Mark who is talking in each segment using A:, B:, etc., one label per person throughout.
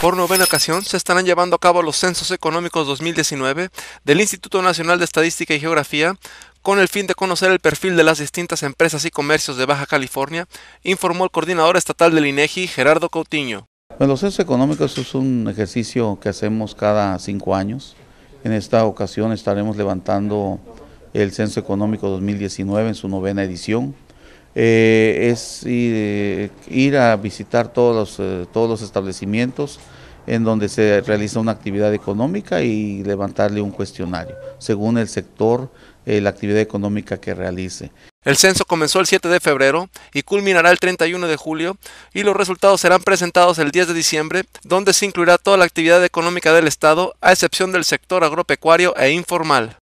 A: Por novena ocasión se estarán llevando a cabo los censos económicos 2019 del Instituto Nacional de Estadística y Geografía con el fin de conocer el perfil de las distintas empresas y comercios de Baja California, informó el coordinador estatal del INEGI, Gerardo Coutinho.
B: los censos económicos es un ejercicio que hacemos cada cinco años. En esta ocasión estaremos levantando el Censo Económico 2019 en su novena edición. Eh, es eh, ir, a visitar todos los, eh, todos los establecimientos en donde se realiza una actividad económica y levantarle un cuestionario, según el sector, la actividad económica que realice.
A: El censo comenzó el 7 de febrero y culminará el 31 de julio y los resultados serán presentados el 10 de diciembre, donde se incluirá toda la actividad económica del Estado, a excepción del sector agropecuario e informal.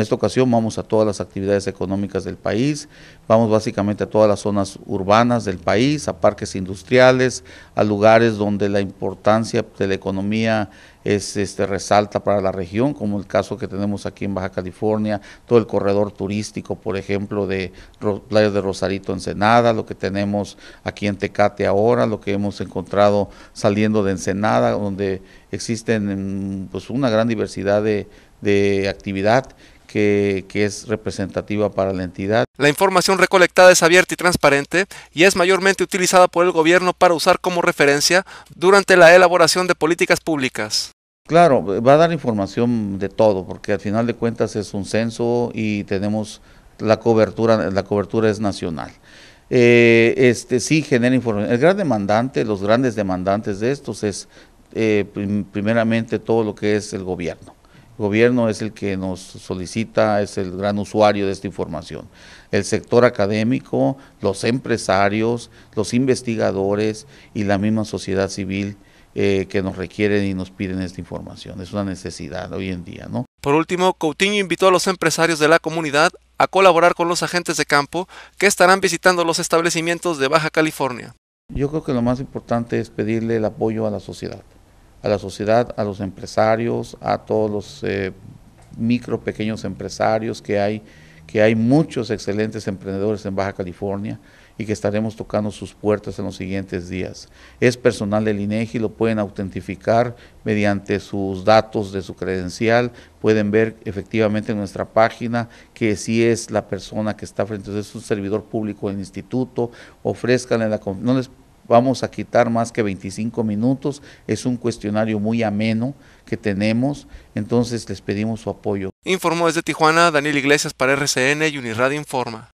B: En esta ocasión vamos a todas las actividades económicas del país, vamos básicamente a todas las zonas urbanas del país, a parques industriales, a lugares donde la importancia de la economía es, este, resalta para la región, como el caso que tenemos aquí en Baja California, todo el corredor turístico, por ejemplo, de Playa de Rosarito Ensenada, lo que tenemos aquí en Tecate ahora, lo que hemos encontrado saliendo de Ensenada, donde existen pues, una gran diversidad de de actividad que, es representativa para la entidad.
A: La información recolectada es abierta y transparente y es mayormente utilizada por el gobierno para usar como referencia durante la elaboración de políticas públicas.
B: Claro, va a dar información de todo, porque al final de cuentas es un censo y tenemos la cobertura, la cobertura es nacional. Eh, este sí genera información. El gran demandante, los grandes demandantes de estos es eh, primeramente todo lo que es el gobierno gobierno es el que nos solicita, es el gran usuario de esta información. El sector académico, los empresarios, los investigadores y la misma sociedad civil eh, que nos requieren y nos piden esta información. Es una necesidad hoy en día, ¿no?
A: Por último, Coutinho invitó a los empresarios de la comunidad a colaborar con los agentes de campo que estarán visitando los establecimientos de Baja California.
B: Yo creo que lo más importante es pedirle el apoyo a la sociedad a la sociedad, a los empresarios, a todos los eh, micro, pequeños empresarios que hay, que hay muchos excelentes emprendedores en Baja California y que estaremos tocando sus puertas en los siguientes días. Es personal del INEGI, lo pueden autentificar mediante sus datos de su credencial, pueden ver efectivamente en nuestra página que si es la persona que está frente a es un servidor público del instituto, ofrezcanle la no les vamos a quitar más que 25 minutos. Es un cuestionario muy ameno que tenemos, entonces les pedimos su apoyo.
A: Informó desde Tijuana Daniel Iglesias para RCN y Unirradio Informa.